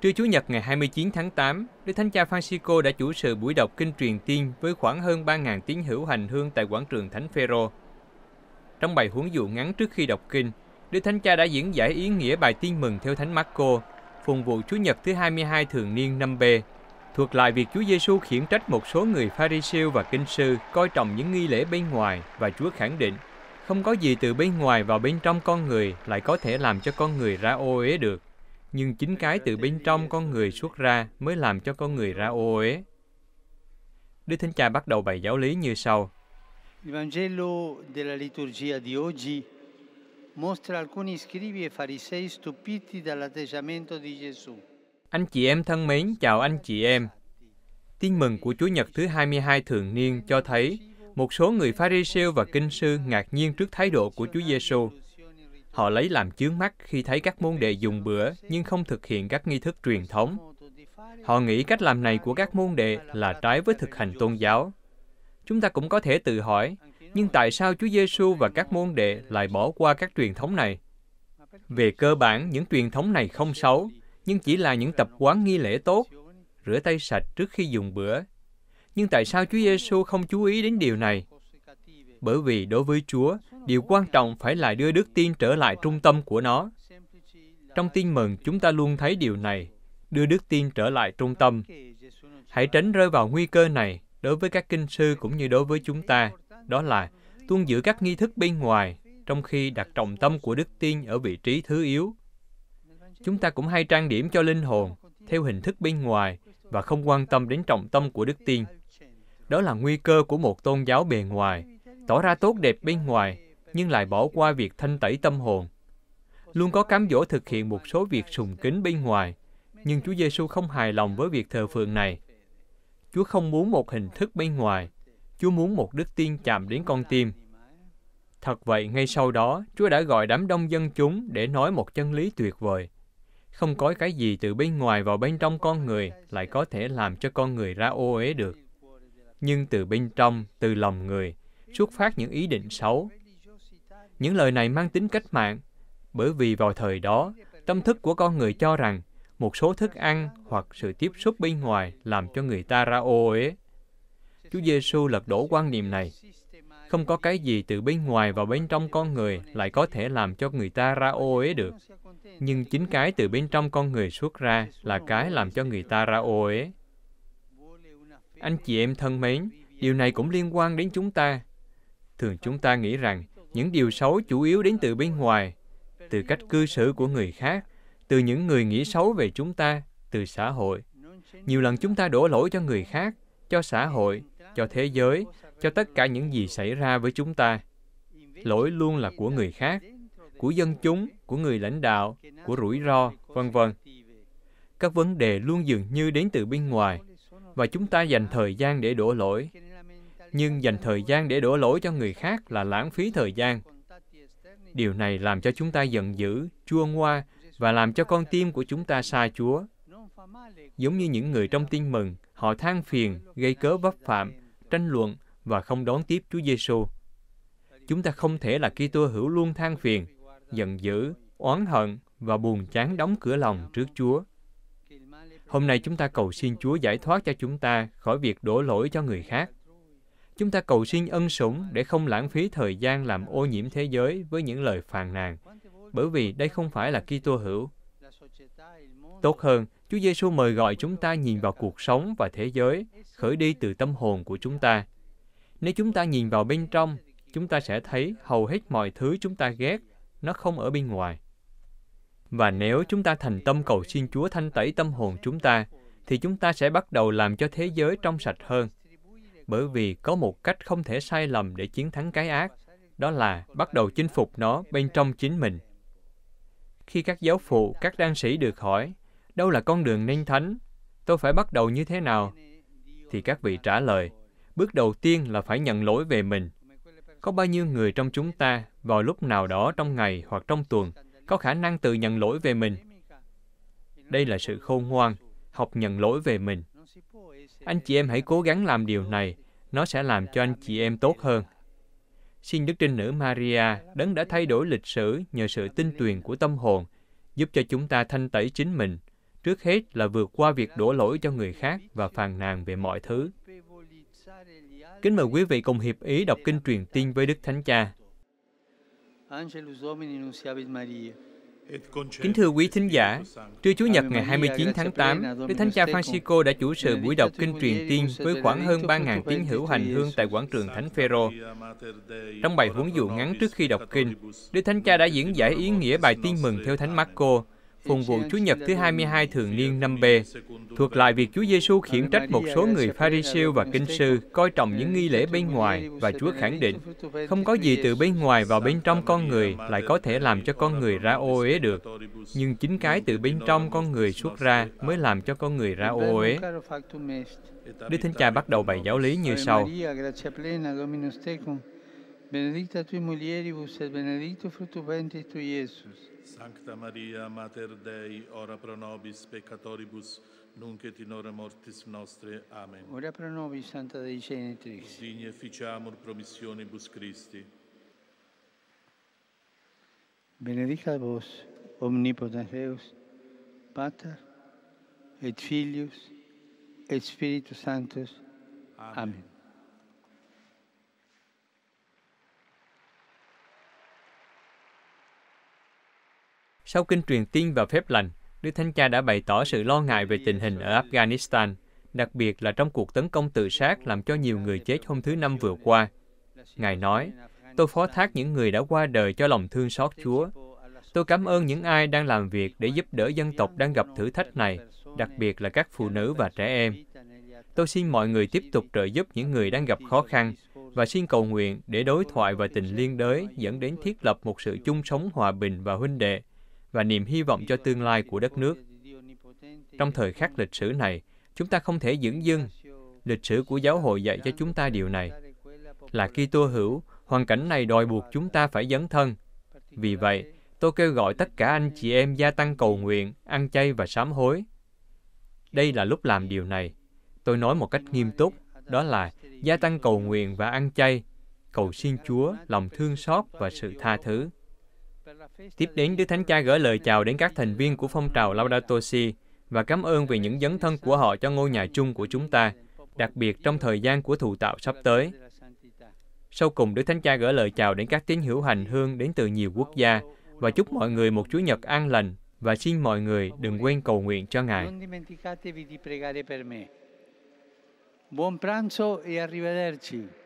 Trưa Chủ nhật ngày 29 tháng 8, Đức Thánh Cha Francisco đã chủ sự buổi đọc kinh truyền tiên với khoảng hơn 3.000 tín hữu hành hương tại quảng trường Thánh Phaero. Trong bài huấn dụ ngắn trước khi đọc kinh, Đức Thánh Cha đã diễn giải ý nghĩa bài tin mừng theo Thánh Marco, Phùng vụ Chủ nhật thứ 22 thường niên năm B, thuật lại việc Chúa Giêsu khiển trách một số người pha ri và kinh sư coi trọng những nghi lễ bên ngoài và Chúa khẳng định không có gì từ bên ngoài vào bên trong con người lại có thể làm cho con người ra ô uế được nhưng chính cái từ bên trong con người xuất ra mới làm cho con người ra ô uế. Đức Thánh Cha bắt đầu bài giáo lý như sau. Vangelo della liturgia di oggi mostra alcuni scribi e farisei stupiti dall'atteggiamento di Gesù. Anh chị em thân mến, chào anh chị em. Tin mừng của Chúa Nhật thứ 22 thường niên cho thấy một số người pha và kinh sư ngạc nhiên trước thái độ của Chúa Giêsu Họ lấy làm chướng mắt khi thấy các môn đệ dùng bữa nhưng không thực hiện các nghi thức truyền thống. Họ nghĩ cách làm này của các môn đệ là trái với thực hành tôn giáo. Chúng ta cũng có thể tự hỏi, nhưng tại sao Chúa Giêsu và các môn đệ lại bỏ qua các truyền thống này? Về cơ bản, những truyền thống này không xấu, nhưng chỉ là những tập quán nghi lễ tốt, rửa tay sạch trước khi dùng bữa. Nhưng tại sao Chúa Giêsu không chú ý đến điều này? Bởi vì đối với Chúa, Điều quan trọng phải là đưa đức tin trở lại trung tâm của nó. Trong tin mừng, chúng ta luôn thấy điều này, đưa đức tin trở lại trung tâm. Hãy tránh rơi vào nguy cơ này đối với các kinh sư cũng như đối với chúng ta, đó là tuân giữ các nghi thức bên ngoài, trong khi đặt trọng tâm của đức tin ở vị trí thứ yếu. Chúng ta cũng hay trang điểm cho linh hồn theo hình thức bên ngoài và không quan tâm đến trọng tâm của đức tin. Đó là nguy cơ của một tôn giáo bề ngoài, tỏ ra tốt đẹp bên ngoài nhưng lại bỏ qua việc thanh tẩy tâm hồn. Luôn có cám dỗ thực hiện một số việc sùng kính bên ngoài, nhưng Chúa Giêsu không hài lòng với việc thờ phượng này. Chúa không muốn một hình thức bên ngoài, Chúa muốn một đức tin chạm đến con tim. Thật vậy, ngay sau đó, Chúa đã gọi đám đông dân chúng để nói một chân lý tuyệt vời. Không có cái gì từ bên ngoài vào bên trong con người lại có thể làm cho con người ra ô uế được. Nhưng từ bên trong, từ lòng người, xuất phát những ý định xấu, những lời này mang tính cách mạng, bởi vì vào thời đó, tâm thức của con người cho rằng một số thức ăn hoặc sự tiếp xúc bên ngoài làm cho người ta ra ô uế. Chúa Giêsu lật đổ quan niệm này. Không có cái gì từ bên ngoài vào bên trong con người lại có thể làm cho người ta ra ô uế được. Nhưng chính cái từ bên trong con người xuất ra là cái làm cho người ta ra ô uế. Anh chị em thân mến, điều này cũng liên quan đến chúng ta. Thường chúng ta nghĩ rằng những điều xấu chủ yếu đến từ bên ngoài, từ cách cư xử của người khác, từ những người nghĩ xấu về chúng ta, từ xã hội. Nhiều lần chúng ta đổ lỗi cho người khác, cho xã hội, cho thế giới, cho tất cả những gì xảy ra với chúng ta. Lỗi luôn là của người khác, của dân chúng, của người lãnh đạo, của rủi ro, vân vân. Các vấn đề luôn dường như đến từ bên ngoài và chúng ta dành thời gian để đổ lỗi, nhưng dành thời gian để đổ lỗi cho người khác là lãng phí thời gian. Điều này làm cho chúng ta giận dữ, chua ngoa và làm cho con tim của chúng ta xa Chúa. Giống như những người trong tin mừng, họ than phiền, gây cớ vấp phạm, tranh luận và không đón tiếp Chúa Giêsu. Chúng ta không thể là Kitô hữu luôn than phiền, giận dữ, oán hận và buồn chán đóng cửa lòng trước Chúa. Hôm nay chúng ta cầu xin Chúa giải thoát cho chúng ta khỏi việc đổ lỗi cho người khác. Chúng ta cầu xin ân sủng để không lãng phí thời gian làm ô nhiễm thế giới với những lời phàn nàn, bởi vì đây không phải là Kitô hữu. Tốt hơn, Chúa Giêsu mời gọi chúng ta nhìn vào cuộc sống và thế giới, khởi đi từ tâm hồn của chúng ta. Nếu chúng ta nhìn vào bên trong, chúng ta sẽ thấy hầu hết mọi thứ chúng ta ghét, nó không ở bên ngoài. Và nếu chúng ta thành tâm cầu xin Chúa thanh tẩy tâm hồn chúng ta, thì chúng ta sẽ bắt đầu làm cho thế giới trong sạch hơn bởi vì có một cách không thể sai lầm để chiến thắng cái ác, đó là bắt đầu chinh phục nó bên trong chính mình. Khi các giáo phụ, các đan sĩ được hỏi, đâu là con đường nên thánh? Tôi phải bắt đầu như thế nào? Thì các vị trả lời, bước đầu tiên là phải nhận lỗi về mình. Có bao nhiêu người trong chúng ta vào lúc nào đó trong ngày hoặc trong tuần có khả năng tự nhận lỗi về mình? Đây là sự khôn ngoan, học nhận lỗi về mình. Anh chị em hãy cố gắng làm điều này, nó sẽ làm cho anh chị em tốt hơn. Xin Đức Trinh Nữ Maria, Đấng đã thay đổi lịch sử nhờ sự tinh tuyền của tâm hồn, giúp cho chúng ta thanh tẩy chính mình, trước hết là vượt qua việc đổ lỗi cho người khác và phàn nàn về mọi thứ. Kính mời quý vị cùng hiệp ý đọc kinh truyền tin với Đức Thánh Cha. Angelus Domini nunciavit Maria. Kính thưa quý thính giả, trưa Chủ nhật ngày 29 tháng 8, Đức Thánh Cha Francisco đã chủ sự buổi đọc kinh truyền tiên với khoảng hơn 3.000 tín hữu hành hương tại quảng trường Thánh Phaero. Trong bài huấn dụ ngắn trước khi đọc kinh, Đức Thánh Cha đã diễn giải ý nghĩa bài tiên mừng theo Thánh Marco, phụng vụ Chúa Nhật thứ 22 thường niên năm B, thuộc lại việc Chúa Giêsu khiển trách một số người Pharisêu và kinh sư coi trọng những nghi lễ bên ngoài và Chúa khẳng định không có gì từ bên ngoài vào bên trong con người lại có thể làm cho con người ra ô uế được, nhưng chính cái từ bên trong con người xuất ra mới làm cho con người ra ô uế. Đức Thánh Cha bắt đầu bài giáo lý như sau. Benedicta tui mulieribus et benedictus fructus ventris tui, Iesus. Sancta Maria, Mater Dei, ora pro nobis peccatoribus, nunc et in hora mortis nostre. Amen. Ora pro nobis, Santa Dei Genitrix. Digne ficiamur promissionibus Christi. Benedica vos, omnipotens Deus, Pater, et Filius, et Spiritus Sanctus. Amen. Amen. Sau kinh truyền tin và phép lành, Đức Thánh Cha đã bày tỏ sự lo ngại về tình hình ở Afghanistan, đặc biệt là trong cuộc tấn công tự sát làm cho nhiều người chết hôm thứ Năm vừa qua. Ngài nói, tôi phó thác những người đã qua đời cho lòng thương xót Chúa. Tôi cảm ơn những ai đang làm việc để giúp đỡ dân tộc đang gặp thử thách này, đặc biệt là các phụ nữ và trẻ em. Tôi xin mọi người tiếp tục trợ giúp những người đang gặp khó khăn và xin cầu nguyện để đối thoại và tình liên đới dẫn đến thiết lập một sự chung sống hòa bình và huynh đệ và niềm hy vọng cho tương lai của đất nước. Trong thời khắc lịch sử này, chúng ta không thể dững dưng. Lịch sử của giáo hội dạy cho chúng ta điều này. Là khi Kitô hữu, hoàn cảnh này đòi buộc chúng ta phải dấn thân. Vì vậy, tôi kêu gọi tất cả anh chị em gia tăng cầu nguyện, ăn chay và sám hối. Đây là lúc làm điều này. Tôi nói một cách nghiêm túc, đó là gia tăng cầu nguyện và ăn chay, cầu xin Chúa lòng thương xót và sự tha thứ. Tiếp đến, Đức Thánh Cha gửi lời chào đến các thành viên của phong trào Laudato Si và cảm ơn về những dấn thân của họ cho ngôi nhà chung của chúng ta, đặc biệt trong thời gian của thụ tạo sắp tới. Sau cùng, Đức Thánh Cha gửi lời chào đến các tín hữu hành hương đến từ nhiều quốc gia và chúc mọi người một Chúa Nhật an lành và xin mọi người đừng quên cầu nguyện cho Ngài. Buon pranzo e arrivederci.